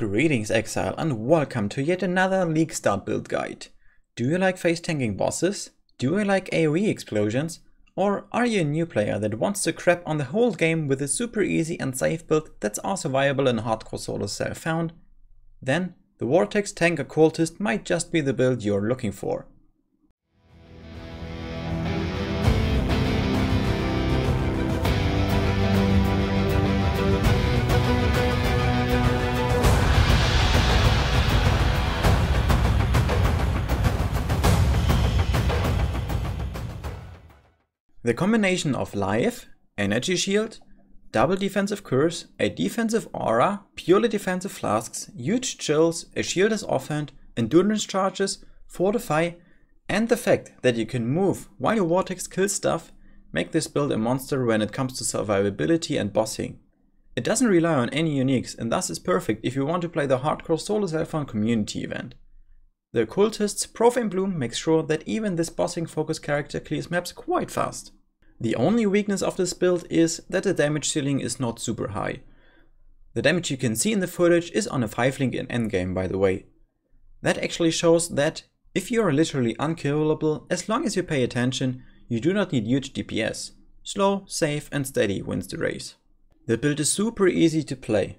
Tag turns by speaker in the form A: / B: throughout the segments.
A: Greetings Exile and welcome to yet another League Start build guide. Do you like face tanking bosses? Do you like AoE explosions? Or are you a new player that wants to crap on the whole game with a super easy and safe build that's also viable in hardcore solo self-found? Then the Vortex Tanker Cultist might just be the build you're looking for. The combination of life, energy shield, double defensive curse, a defensive aura, purely defensive flasks, huge chills, a shield as offhand, endurance charges, fortify, and the fact that you can move while your vortex kills stuff make this build a monster when it comes to survivability and bossing. It doesn't rely on any uniques and thus is perfect if you want to play the hardcore solo phone community event. The occultist's Profane Bloom makes sure that even this bossing focused character clears maps quite fast. The only weakness of this build is that the damage ceiling is not super high. The damage you can see in the footage is on a 5 link in endgame by the way. That actually shows that if you are literally unkillable, as long as you pay attention, you do not need huge DPS. Slow, safe and steady wins the race. The build is super easy to play.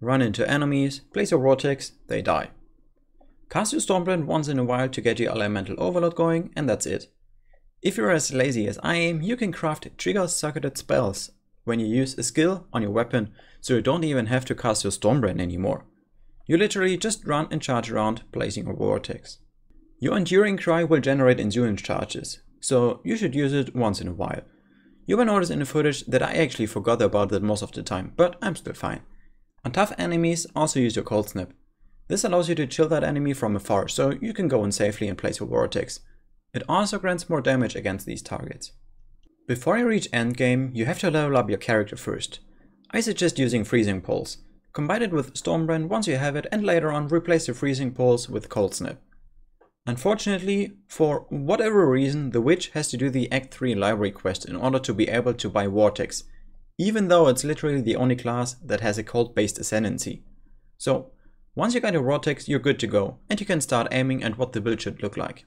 A: Run into enemies, place your vortex, they die. Cast your Stormbrand once in a while to get your elemental overload going and that's it. If you're as lazy as I am, you can craft trigger-circuited spells when you use a skill on your weapon, so you don't even have to cast your Stormbrand anymore. You literally just run and charge around, placing a vortex. Your Enduring Cry will generate endurance charges, so you should use it once in a while. You will notice in the footage that I actually forgot about that most of the time, but I'm still fine. On tough enemies, also use your cold snap. This allows you to chill that enemy from afar, so you can go in safely and place your vortex, it also grants more damage against these targets. Before you reach endgame, you have to level up your character first. I suggest using Freezing Pulse. Combine it with Stormbrand once you have it and later on replace the Freezing Pulse with Cold Snap. Unfortunately, for whatever reason, the witch has to do the Act 3 library quest in order to be able to buy Vortex, even though it's literally the only class that has a cold-based ascendancy. So, once you got your Vortex, you're good to go, and you can start aiming at what the build should look like.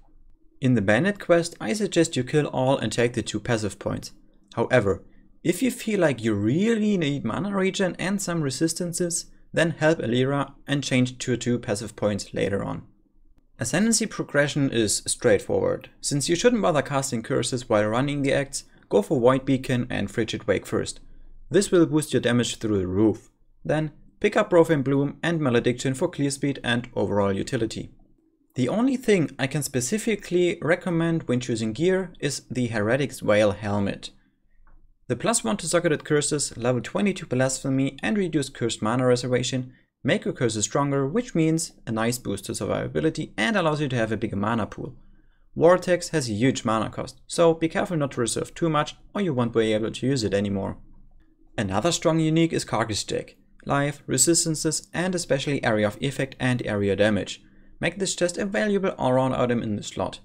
A: In the Bandit quest, I suggest you kill all and take the two passive points. However, if you feel like you really need mana regen and some resistances, then help Alira and change to 2 passive points later on. Ascendancy progression is straightforward. Since you shouldn't bother casting curses while running the acts, go for White Beacon and Frigid Wake first. This will boost your damage through the roof. Then pick up Profane Bloom and Malediction for clear speed and overall utility. The only thing I can specifically recommend when choosing gear is the Heretic's Veil Helmet. The plus 1 to socketed curses, level 22 to blasphemy and reduce cursed mana reservation make your curses stronger which means a nice boost to survivability and allows you to have a bigger mana pool. Vortex has a huge mana cost, so be careful not to reserve too much or you won't be able to use it anymore. Another strong unique is Carcass Deck, life, resistances and especially area of effect and area damage make this just a valuable all-round item in the slot.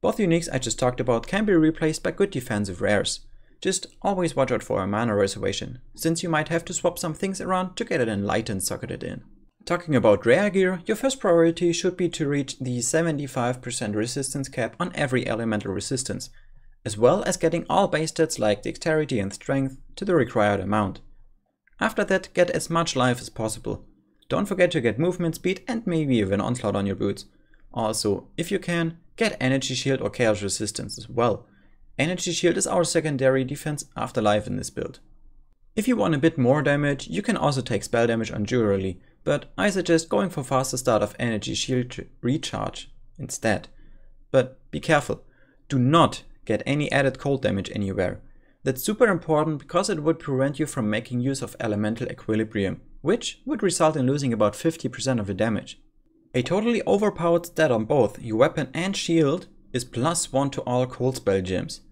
A: Both uniques I just talked about can be replaced by good defensive rares. Just always watch out for a mana reservation, since you might have to swap some things around to get it enlightened socketed in. Talking about rare gear, your first priority should be to reach the 75% resistance cap on every elemental resistance, as well as getting all base stats like dexterity and strength to the required amount. After that, get as much life as possible, don't forget to get movement speed and maybe even onslaught on your boots. Also, if you can, get energy shield or chaos resistance as well. Energy shield is our secondary defense after life in this build. If you want a bit more damage, you can also take spell damage on Jewelry, but I suggest going for faster start of energy shield recharge instead. But be careful, do not get any added cold damage anywhere. That's super important because it would prevent you from making use of elemental equilibrium which would result in losing about 50% of your damage. A totally overpowered stat on both your weapon and shield is plus 1 to all cold spell gems.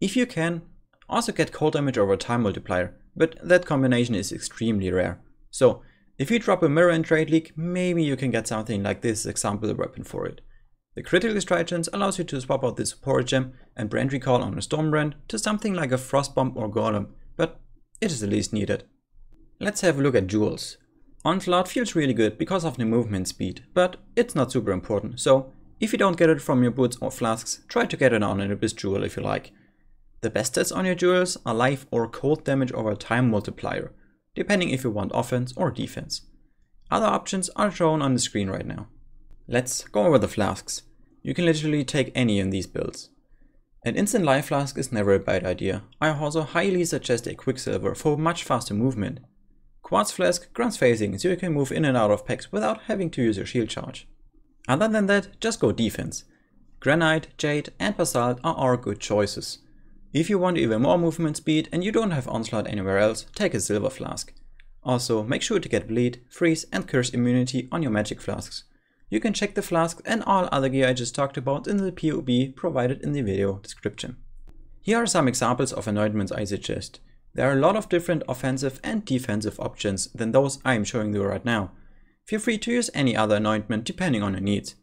A: If you can, also get cold damage over time multiplier, but that combination is extremely rare. So if you drop a mirror in Trade League, maybe you can get something like this example weapon for it. The Critical Strike Gems allows you to swap out the support gem and brand recall on a Stormbrand to something like a Frost Bomb or Golem, but it is the least needed. Let's have a look at Jules. Onslaught feels really good because of the movement speed, but it's not super important, so if you don't get it from your boots or flasks, try to get it on an Abyss Jewel if you like. The best stats on your jewels are life or cold damage over time multiplier, depending if you want offense or defense. Other options are shown on the screen right now. Let's go over the flasks. You can literally take any in these builds. An instant life flask is never a bad idea. I also highly suggest a quicksilver for much faster movement Quartz Flask grants phasing so you can move in and out of packs without having to use your shield charge. Other than that, just go defense. Granite, Jade and Basalt are all good choices. If you want even more movement speed and you don't have Onslaught anywhere else, take a Silver Flask. Also, make sure to get Bleed, Freeze and Curse immunity on your Magic Flasks. You can check the flasks and all other gear I just talked about in the POB provided in the video description. Here are some examples of anointments I suggest. There are a lot of different offensive and defensive options than those I am showing you right now. Feel free to use any other anointment depending on your needs.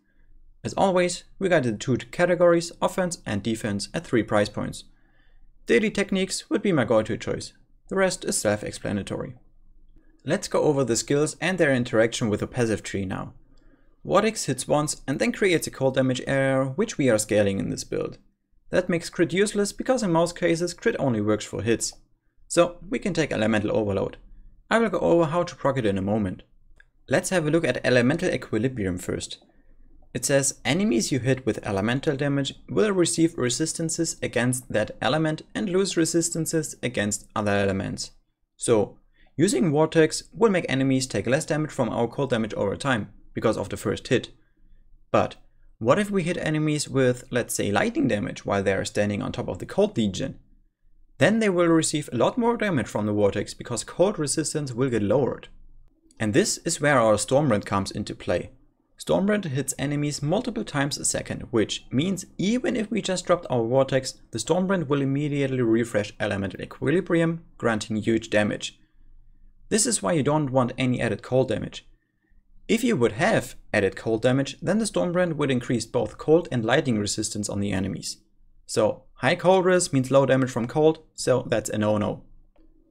A: As always, we got the two categories, offense and defense, at three price points. Daily techniques would be my go-to choice. The rest is self-explanatory. Let's go over the skills and their interaction with the passive tree now. Vortex hits once and then creates a cold damage area which we are scaling in this build. That makes crit useless because in most cases crit only works for hits, so we can take elemental overload. I will go over how to proc it in a moment. Let's have a look at elemental equilibrium first. It says enemies you hit with elemental damage will receive resistances against that element and lose resistances against other elements. So using Vortex will make enemies take less damage from our cold damage over time because of the first hit. But what if we hit enemies with let's say lightning damage while they are standing on top of the cold legion? Then they will receive a lot more damage from the vortex because cold resistance will get lowered. And this is where our stormbrand comes into play. Stormbrand hits enemies multiple times a second, which means even if we just dropped our vortex, the stormbrand will immediately refresh elemental equilibrium, granting huge damage. This is why you don't want any added cold damage. If you would have added cold damage, then the Stormbrand would increase both cold and lightning resistance on the enemies. So High cold risk means low damage from cold, so that's a no-no.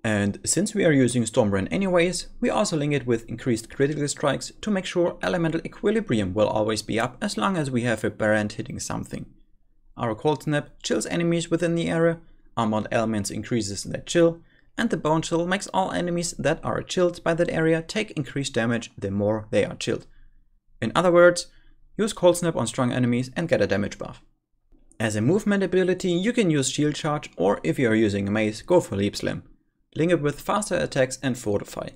A: And since we are using Stormbrand anyways, we also link it with increased critical strikes to make sure elemental equilibrium will always be up as long as we have a Brand hitting something. Our cold snap chills enemies within the area, armored elements increases their chill, and the bone chill makes all enemies that are chilled by that area take increased damage the more they are chilled. In other words, use cold snap on strong enemies and get a damage buff. As a movement ability, you can use Shield Charge or if you are using a Maze, go for Leap Slam. Link it with faster attacks and Fortify.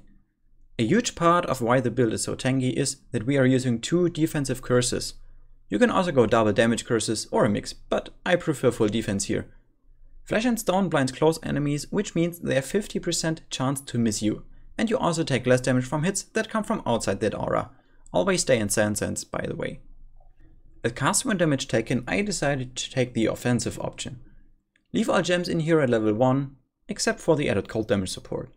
A: A huge part of why the build is so tanky is that we are using two defensive curses. You can also go double damage curses or a mix, but I prefer full defense here. Flash and Stone blinds close enemies, which means they have 50% chance to miss you. And you also take less damage from hits that come from outside that aura. Always stay in sand sense, by the way. At cast damage taken, I decided to take the offensive option. Leave all gems in here at level 1, except for the added cold damage support.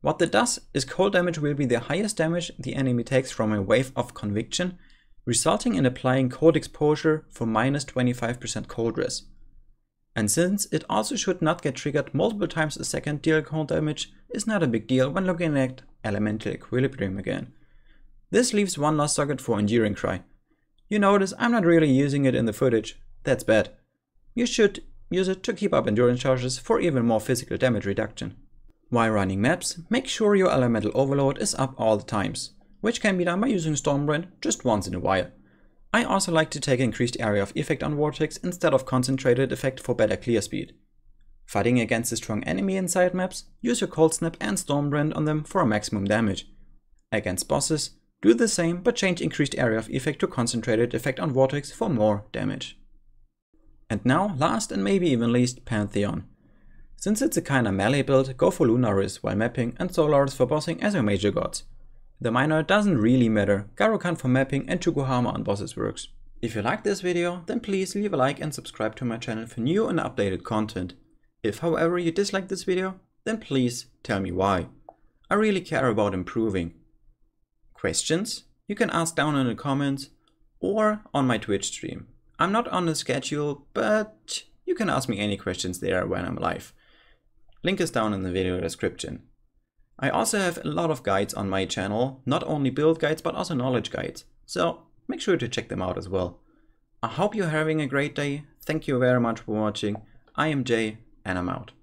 A: What that does is cold damage will be the highest damage the enemy takes from a wave of conviction, resulting in applying cold exposure for minus 25% cold res. And since it also should not get triggered multiple times a second deal cold damage is not a big deal when looking at elemental equilibrium again. This leaves one last socket for Enduring Cry, you notice I'm not really using it in the footage, that's bad. You should use it to keep up endurance charges for even more physical damage reduction. While running maps, make sure your elemental overload is up all the times, which can be done by using stormbrand just once in a while. I also like to take increased area of effect on Vortex instead of concentrated effect for better clear speed. Fighting against a strong enemy inside maps, use your Cold Snap and Stormbrand on them for maximum damage. Against bosses, do the same, but change increased area of effect to concentrated effect on Vortex for more damage. And now, last and maybe even least, Pantheon. Since it's a kinda melee build, go for Lunaris while mapping and Solaris for bossing as your major gods. The minor doesn't really matter, Garukan for mapping and Chukuhama on bosses works. If you liked this video, then please leave a like and subscribe to my channel for new and updated content. If however you dislike this video, then please tell me why. I really care about improving. Questions you can ask down in the comments or on my Twitch stream. I'm not on the schedule, but you can ask me any questions there when I'm live. Link is down in the video description. I also have a lot of guides on my channel, not only build guides but also knowledge guides, so make sure to check them out as well. I hope you're having a great day, thank you very much for watching, I am Jay and I'm out.